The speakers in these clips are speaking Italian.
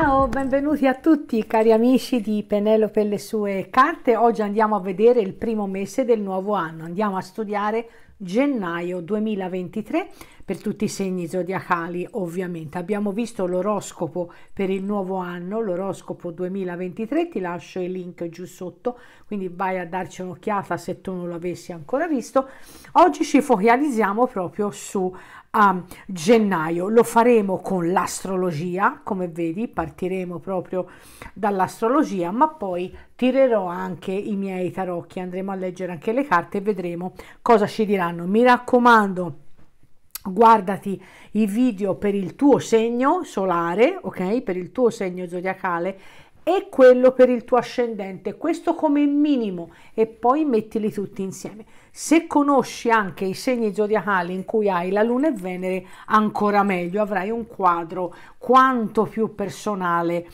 Ciao, benvenuti a tutti cari amici di Penelope e le sue carte. Oggi andiamo a vedere il primo mese del nuovo anno, andiamo a studiare gennaio 2023 per tutti i segni zodiacali ovviamente. Abbiamo visto l'oroscopo per il nuovo anno, l'oroscopo 2023, ti lascio il link giù sotto, quindi vai a darci un'occhiata se tu non l'avessi ancora visto. Oggi ci focalizziamo proprio su a um, gennaio. Lo faremo con l'astrologia, come vedi, partiremo proprio dall'astrologia, ma poi tirerò anche i miei tarocchi, andremo a leggere anche le carte e vedremo cosa ci diranno. Mi raccomando, guardati i video per il tuo segno solare, ok? Per il tuo segno zodiacale e quello per il tuo ascendente, questo come minimo e poi mettili tutti insieme. Se conosci anche i segni zodiacali in cui hai la Luna e Venere, ancora meglio, avrai un quadro quanto più personale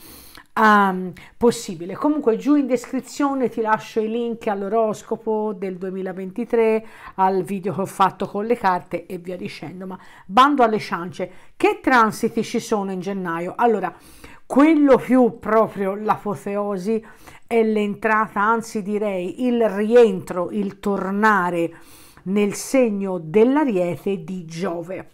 um, possibile. Comunque giù in descrizione ti lascio i link all'oroscopo del 2023, al video che ho fatto con le carte e via dicendo. Ma bando alle ciance, che transiti ci sono in gennaio? Allora, quello più proprio l'apoteosi è l'entrata, anzi direi il rientro, il tornare nel segno dell'ariete di Giove.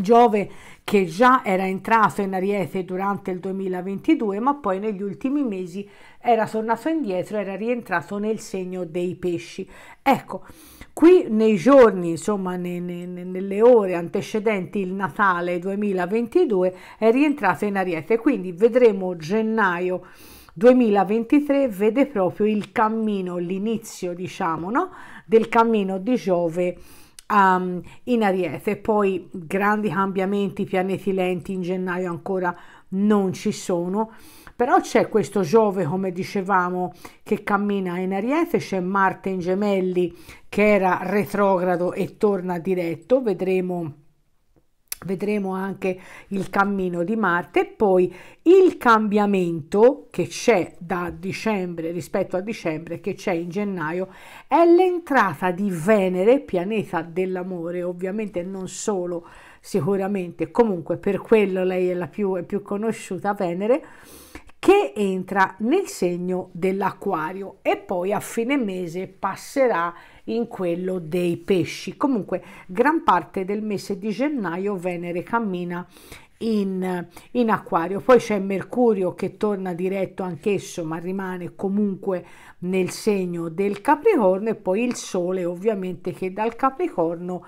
Giove che già era entrato in Ariete durante il 2022, ma poi negli ultimi mesi era tornato indietro, era rientrato nel segno dei pesci. Ecco, qui nei giorni, insomma, ne, ne, nelle ore antecedenti il Natale 2022 è rientrato in Ariete, quindi vedremo gennaio 2023 vede proprio il cammino, l'inizio, diciamo, no? del cammino di Giove um, in Ariete, poi grandi cambiamenti, pianeti lenti in gennaio ancora non ci sono, però c'è questo Giove, come dicevamo, che cammina in Ariete, c'è Marte in Gemelli che era retrogrado e torna diretto, vedremo vedremo anche il cammino di Marte poi il cambiamento che c'è da dicembre rispetto a dicembre che c'è in gennaio è l'entrata di Venere pianeta dell'amore ovviamente non solo sicuramente comunque per quello lei è la più, è più conosciuta Venere che entra nel segno dell'acquario e poi a fine mese passerà in quello dei pesci. Comunque gran parte del mese di gennaio Venere cammina in, in, acquario. Poi c'è Mercurio che torna diretto anch'esso, ma rimane comunque nel segno del Capricorno e poi il Sole ovviamente che dal Capricorno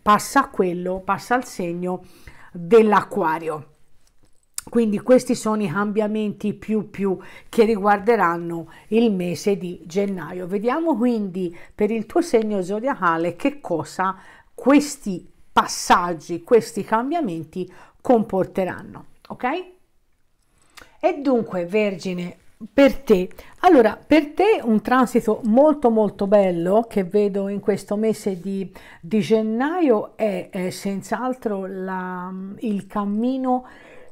passa a quello, passa al segno dell'acquario. Quindi questi sono i cambiamenti più più che riguarderanno il mese di gennaio. Vediamo quindi per il tuo segno zodiacale che cosa questi passaggi, questi cambiamenti comporteranno, ok? E dunque, Vergine, per te. Allora, per te un transito molto molto bello che vedo in questo mese di, di gennaio è, è senz'altro il cammino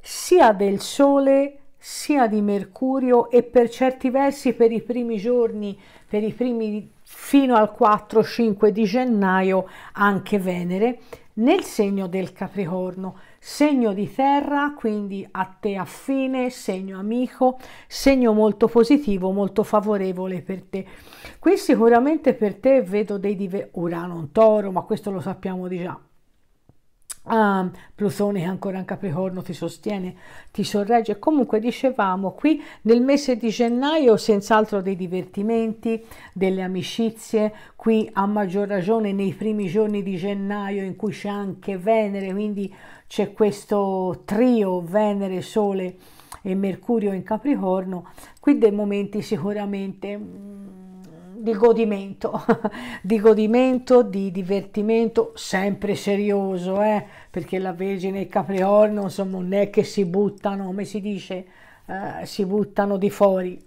sia del Sole sia di Mercurio e per certi versi per i primi giorni, per i primi fino al 4-5 di gennaio anche Venere nel segno del Capricorno, segno di terra, quindi a te affine, segno amico, segno molto positivo, molto favorevole per te. Qui sicuramente per te vedo dei diversi, Urano un toro, ma questo lo sappiamo di già, Ah, Plutone che ancora in Capricorno ti sostiene, ti sorregge. Comunque dicevamo qui nel mese di gennaio senz'altro dei divertimenti, delle amicizie, qui a maggior ragione nei primi giorni di gennaio in cui c'è anche Venere, quindi c'è questo trio Venere, Sole e Mercurio in Capricorno, qui dei momenti sicuramente mm, di godimento, di godimento, di divertimento, sempre serioso, eh? perché la Vergine e il Capricorno insomma, non è che si buttano, come si dice, eh, si buttano di fuori.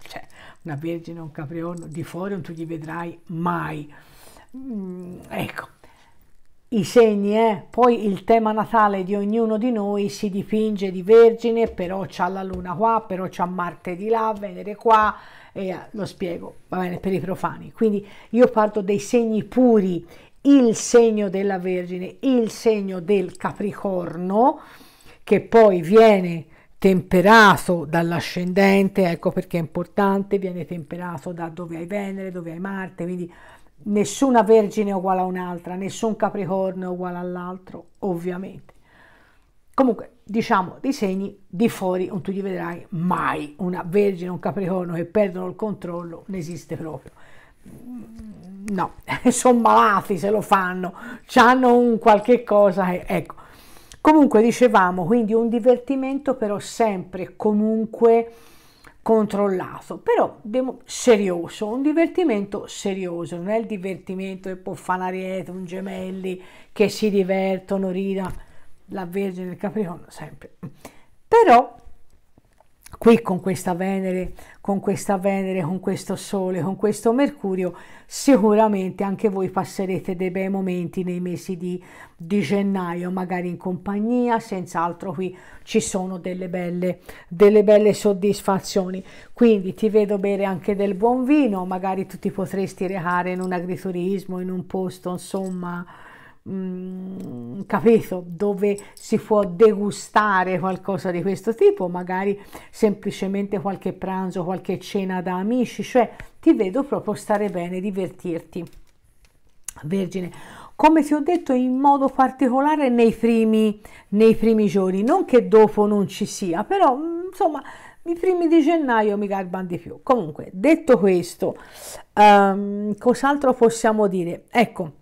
Cioè, una Vergine o un Capricorno di fuori non tu li vedrai mai. Mm, ecco, i segni, eh? poi il tema natale di ognuno di noi si dipinge di vergine, però c'ha la luna qua, però c'ha Marte di là, Venere qua, e eh, lo spiego, va bene, per i profani. Quindi io parto dei segni puri, il segno della vergine, il segno del capricorno, che poi viene temperato dall'ascendente, ecco perché è importante, viene temperato da dove hai Venere, dove hai Marte, quindi Nessuna vergine è uguale a un'altra, nessun capricorno è uguale all'altro, ovviamente. Comunque, diciamo, dei segni di fuori non tu li vedrai mai. Una vergine, o un capricorno che perdono il controllo non esiste proprio. Mm, no, sono malati se lo fanno, hanno un qualche cosa, che, ecco. Comunque dicevamo, quindi un divertimento però sempre, comunque controllato, però serioso, un divertimento serioso, non è il divertimento che può fare l'ariete, un gemelli, che si divertono, rida, la Vergine, del Capricorno, sempre. Però qui con questa Venere, con questa Venere, con questo Sole, con questo Mercurio, sicuramente anche voi passerete dei bei momenti nei mesi di, di gennaio, magari in compagnia, senz'altro qui ci sono delle belle, delle belle soddisfazioni. Quindi ti vedo bere anche del buon vino, magari tu ti potresti recare in un agriturismo, in un posto, insomma mh, mm, capito dove si può degustare qualcosa di questo tipo, magari semplicemente qualche pranzo, qualche cena da amici, cioè ti vedo proprio stare bene, divertirti. Vergine, come ti ho detto in modo particolare nei primi, nei primi giorni, non che dopo non ci sia, però mm, insomma i primi di gennaio mi garbano di più. Comunque, detto questo, um, cos'altro possiamo dire? Ecco,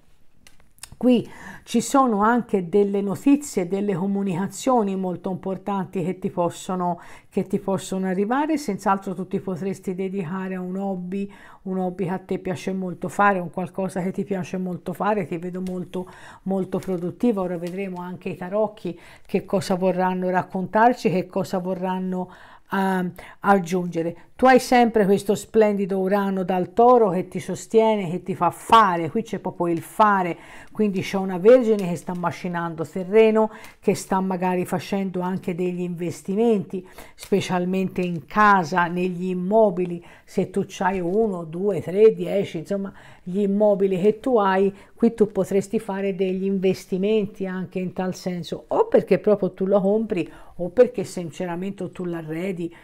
Qui ci sono anche delle notizie, delle comunicazioni molto importanti che ti possono, che ti possono arrivare, senz'altro tu ti potresti dedicare a un hobby, un hobby che a te piace molto fare, un qualcosa che ti piace molto fare, ti vedo molto, molto produttiva, ora vedremo anche i tarocchi che cosa vorranno raccontarci, che cosa vorranno uh, aggiungere. Tu hai sempre questo splendido Urano dal toro che ti sostiene, che ti fa fare, qui c'è proprio il fare, quindi c'è una Vergine che sta macinando terreno, che sta magari facendo anche degli investimenti, specialmente in casa, negli immobili, se tu hai uno, due, tre, dieci, insomma gli immobili che tu hai, qui tu potresti fare degli investimenti anche in tal senso, o perché proprio tu lo compri, o perché sinceramente tu l'arredi,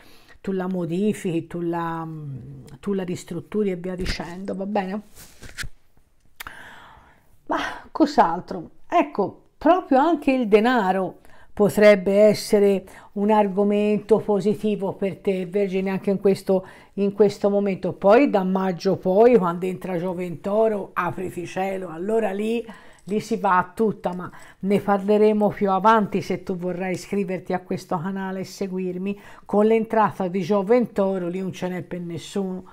tu la modifichi, tu la, tu la ristrutturi e via dicendo, va bene? Ma cos'altro? Ecco, proprio anche il denaro potrebbe essere un argomento positivo per te, Vergine, anche in questo, in questo momento. Poi da maggio poi, quando entra Giove in Toro, apriti cielo, allora lì lì si va a tutta, ma ne parleremo più avanti se tu vorrai iscriverti a questo canale e seguirmi. Con l'entrata di Gioventoro lì non ce n'è per nessuno,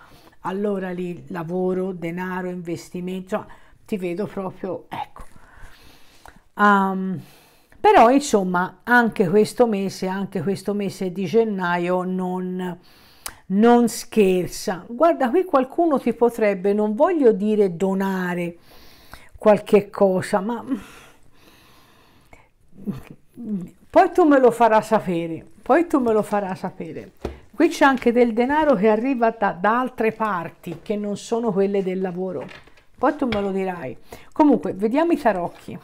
allora lì lavoro, denaro, investimento, ah, ti vedo proprio, ecco. Um, però insomma anche questo mese, anche questo mese di gennaio non non scherza. Guarda, qui qualcuno ti potrebbe, non voglio dire donare, qualche cosa, ma poi tu me lo farà sapere, poi tu me lo farà sapere. Qui c'è anche del denaro che arriva da, da, altre parti che non sono quelle del lavoro. Poi tu me lo dirai. Comunque, vediamo i tarocchi.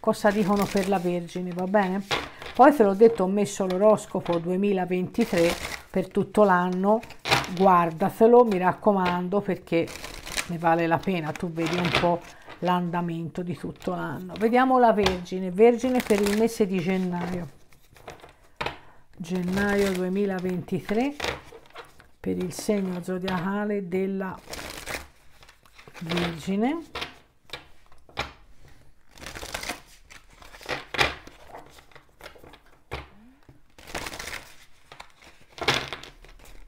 Cosa dicono per la Vergine, va bene? Poi te l'ho detto, ho messo l'oroscopo 2023 per tutto l'anno. Guardatelo, mi raccomando, perché ne vale la pena. Tu vedi un po' l'andamento di tutto l'anno. Vediamo la Vergine, Vergine per il mese di gennaio, gennaio 2023 per il segno zodiacale della Vergine.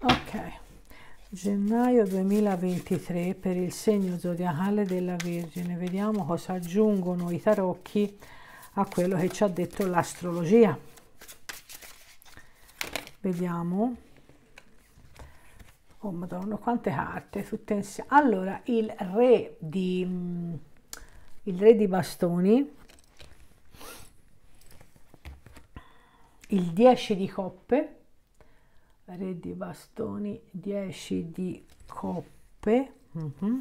Ok. Gennaio 2023 per il segno zodiacale della Vergine. Vediamo cosa aggiungono i tarocchi a quello che ci ha detto l'astrologia. Vediamo. Oh madonna, quante carte, tutte insieme. Allora, il re di, mm, il re di bastoni, il 10 di coppe, re di bastoni 10 di coppe mm -hmm.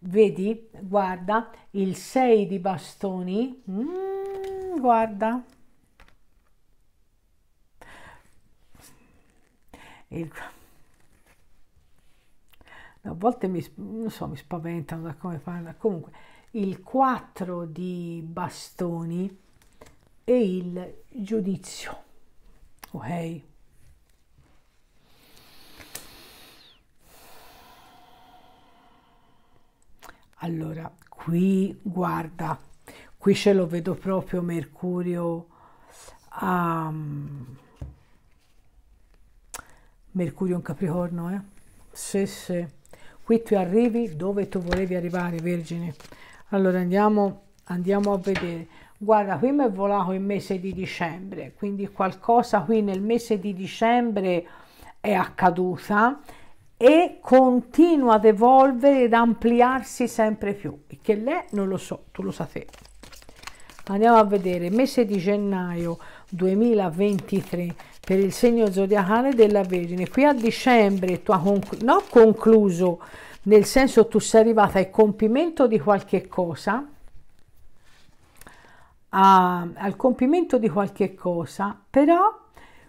vedi guarda il 6 di bastoni mm, guarda il... a volte mi, non so, mi spaventano da come parla comunque il 4 di bastoni e il giudizio ok Allora, qui guarda, qui ce lo vedo proprio Mercurio a um, Mercurio in Capricorno, eh? Se, sì. Qui tu arrivi dove tu volevi arrivare, Vergine. Allora andiamo, andiamo a vedere. Guarda, qui mi è volato il mese di dicembre, quindi qualcosa qui nel mese di dicembre è accaduta e continua ad evolvere ed ampliarsi sempre più. Che lei non lo so, tu lo sapevi. Andiamo a vedere mese di gennaio 2023 per il segno zodiacale della Vergine. Qui a dicembre tu hai conclu no, concluso, nel senso tu sei arrivata al compimento di qualche cosa, a, al compimento di qualche cosa, però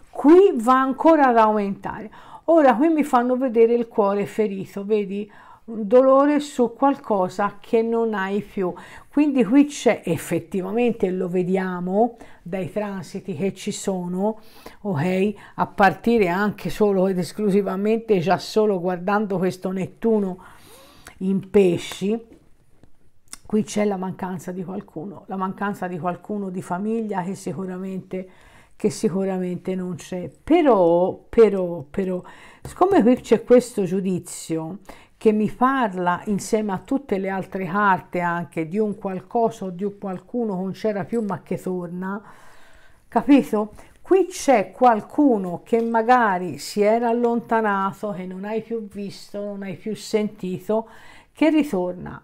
qui va ancora ad aumentare Ora qui mi fanno vedere il cuore ferito, vedi? dolore su qualcosa che non hai più. Quindi qui c'è effettivamente, lo vediamo dai transiti che ci sono, ok? A partire anche solo ed esclusivamente già solo guardando questo Nettuno in pesci. Qui c'è la mancanza di qualcuno, la mancanza di qualcuno di famiglia che sicuramente che sicuramente non c'è. Però, però, però, siccome qui c'è questo giudizio che mi parla insieme a tutte le altre carte anche di un qualcosa o di un qualcuno che non c'era più ma che torna, capito? Qui c'è qualcuno che magari si era allontanato, che non hai più visto, non hai più sentito, che ritorna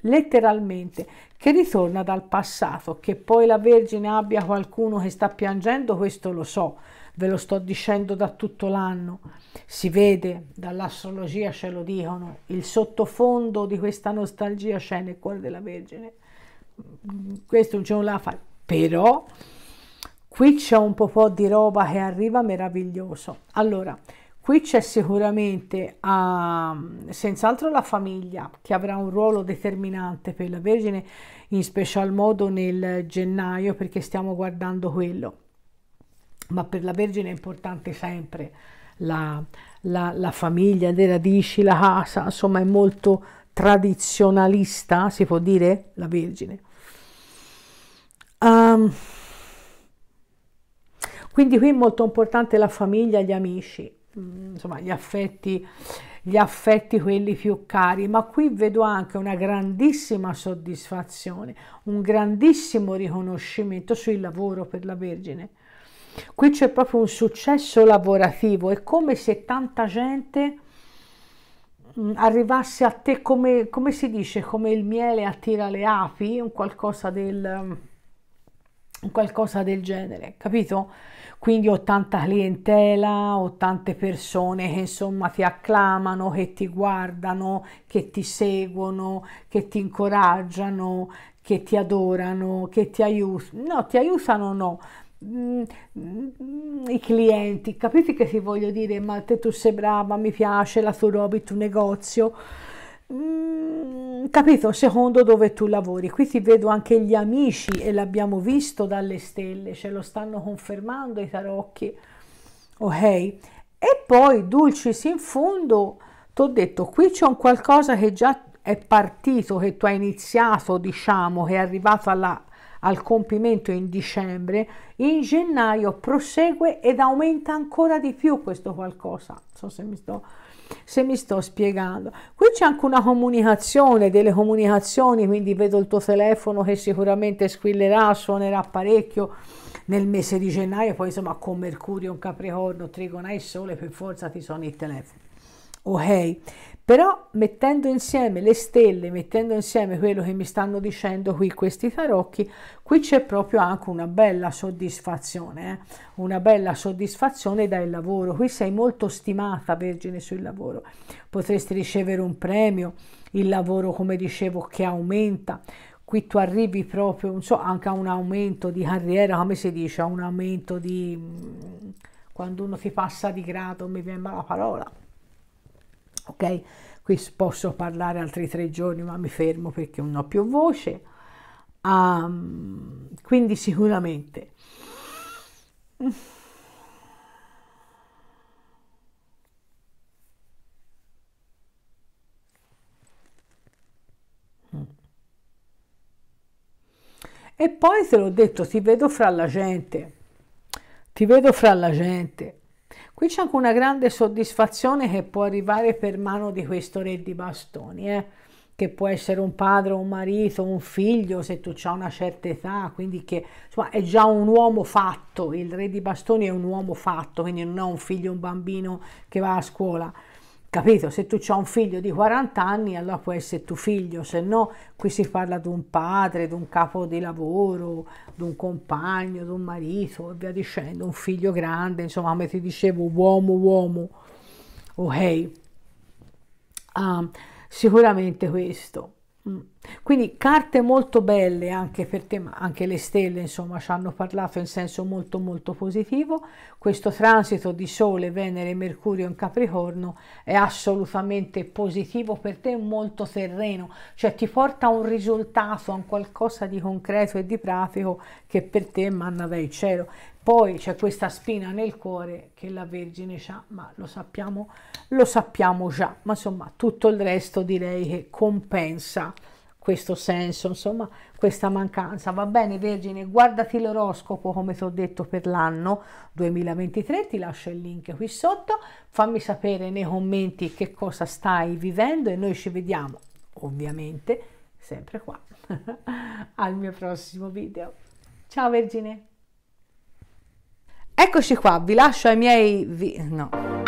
letteralmente, che ritorna dal passato, che poi la Vergine abbia qualcuno che sta piangendo, questo lo so, ve lo sto dicendo da tutto l'anno, si vede, dall'astrologia ce lo dicono, il sottofondo di questa nostalgia c'è nel cuore della Vergine, questo non ce la fa, però qui c'è un po' di roba che arriva meraviglioso. Allora, Qui c'è sicuramente uh, senz'altro la famiglia che avrà un ruolo determinante per la Vergine, in special modo nel gennaio perché stiamo guardando quello. Ma per la Vergine è importante sempre la, la, la famiglia, le radici, la casa, insomma è molto tradizionalista, si può dire, la Vergine. Um, quindi qui è molto importante la famiglia, gli amici, Mm, insomma, gli affetti, gli affetti quelli più cari, ma qui vedo anche una grandissima soddisfazione, un grandissimo riconoscimento sul lavoro per la Vergine. Qui c'è proprio un successo lavorativo, è come se tanta gente mm, arrivasse a te come, come si dice, come il miele attira le api, un qualcosa del qualcosa del genere, capito? Quindi ho tanta clientela, ho tante persone che insomma ti acclamano, che ti guardano, che ti seguono, che ti incoraggiano, che ti adorano, che ti aiutano. No, ti aiutano no. Mm, mm, I clienti, capite che ti voglio dire? Ma te tu sei brava, mi piace la tua roba, il tuo negozio Mm, capito? Secondo dove tu lavori. Qui ti vedo anche gli amici e l'abbiamo visto dalle stelle, ce lo stanno confermando i tarocchi. Ok? E poi, dulcis in fondo, ti ho detto, qui c'è un qualcosa che già è partito, che tu hai iniziato, diciamo, che è arrivato alla, al compimento in dicembre, in gennaio prosegue ed aumenta ancora di più questo qualcosa. Non so se mi sto se mi sto spiegando. Qui c'è anche una comunicazione, delle comunicazioni, quindi vedo il tuo telefono che sicuramente squillerà, suonerà parecchio nel mese di gennaio, poi insomma con Mercurio, un Capricorno, Trigona e Sole, per forza ti sono il telefono ok? Però mettendo insieme le stelle, mettendo insieme quello che mi stanno dicendo qui questi tarocchi, qui c'è proprio anche una bella soddisfazione, eh? una bella soddisfazione dal lavoro. Qui sei molto stimata, Vergine, sul lavoro. Potresti ricevere un premio, il lavoro, come dicevo, che aumenta qui tu arrivi proprio, non so, anche a un aumento di carriera, come si dice, a un aumento di... Mm, quando uno ti passa di grado, mi viene la parola, ok? Qui posso parlare altri tre giorni, ma mi fermo perché non ho più voce. Um, quindi sicuramente E poi te l'ho detto, ti vedo fra la gente, ti vedo fra la gente. Qui c'è anche una grande soddisfazione che può arrivare per mano di questo re di bastoni, eh? che può essere un padre, un marito, un figlio, se tu hai una certa età, quindi che insomma è già un uomo fatto, il re di bastoni è un uomo fatto, quindi non è un figlio, un bambino che va a scuola capito? Se tu hai un figlio di 40 anni, allora può essere tuo figlio, se no qui si parla di un padre, di un capo di lavoro, di un compagno, di un marito e via dicendo, un figlio grande, insomma, come ti dicevo, uomo, uomo, ok? Um, sicuramente questo. Mm. Quindi carte molto belle anche per te, anche le stelle insomma ci hanno parlato in senso molto molto positivo. Questo transito di Sole, Venere e Mercurio in Capricorno è assolutamente positivo per te, molto terreno, cioè ti porta a un risultato, a un qualcosa di concreto e di pratico che per te manna dai cielo. Poi c'è questa spina nel cuore che la Vergine ha, ma lo sappiamo, lo sappiamo già, ma insomma tutto il resto direi che compensa questo senso, insomma, questa mancanza. Va bene, Vergine, guardati l'oroscopo come ti ho detto per l'anno 2023, ti lascio il link qui sotto, fammi sapere nei commenti che cosa stai vivendo e noi ci vediamo, ovviamente, sempre qua, al mio prossimo video. Ciao Vergine! Eccoci qua, vi lascio ai miei... Vi no.